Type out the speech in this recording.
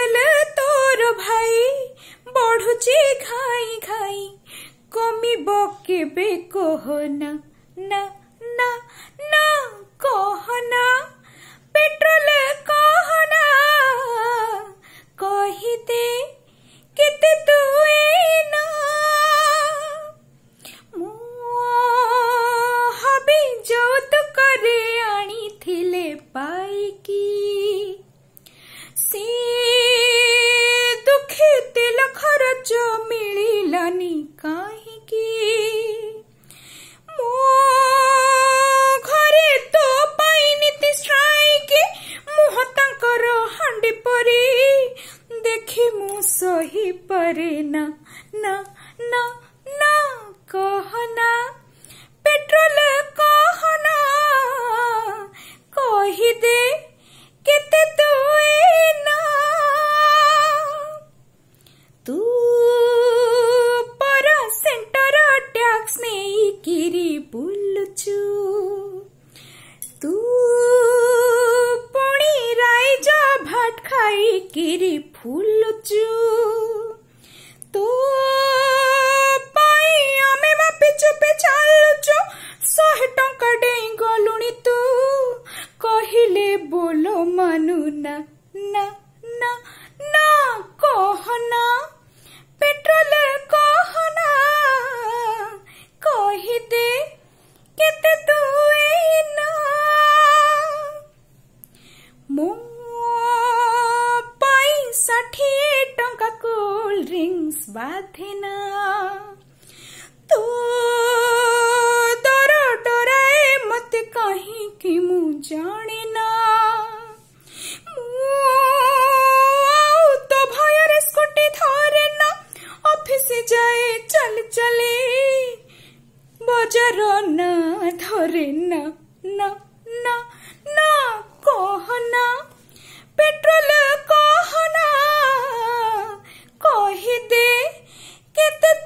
গেলে তোর ভাই বড়ুচি ঘাই ঘাই কমিব কেবে কহনা না না না কহনা পেট্রোল কহনা কহিতে কেতে তুই না মু হবি যৌতুকরে আনিথিলে পা पर ना ना ना ना कहना पेट्रोल कहना कही दे केते तुए ना तू पर सेंटर टैक्स नहीं किरी बुलचू तू पुणी राइज भाट खाई किरी फुलचू కాను నా నా నా నా కోహనా పెట్రోల్ కోహనా కోహిదే কেতে তুই না মো পাই ষাঠিয়ে টঙ্কা কোল্ড ড্রিঙ্কস বাধে না তো দর ডরায়ে মতে কাহিকি মু জাণে চল চলে বজার না ধরে না না না না কহ না পেট্রোল কহ না কহি দে কেতে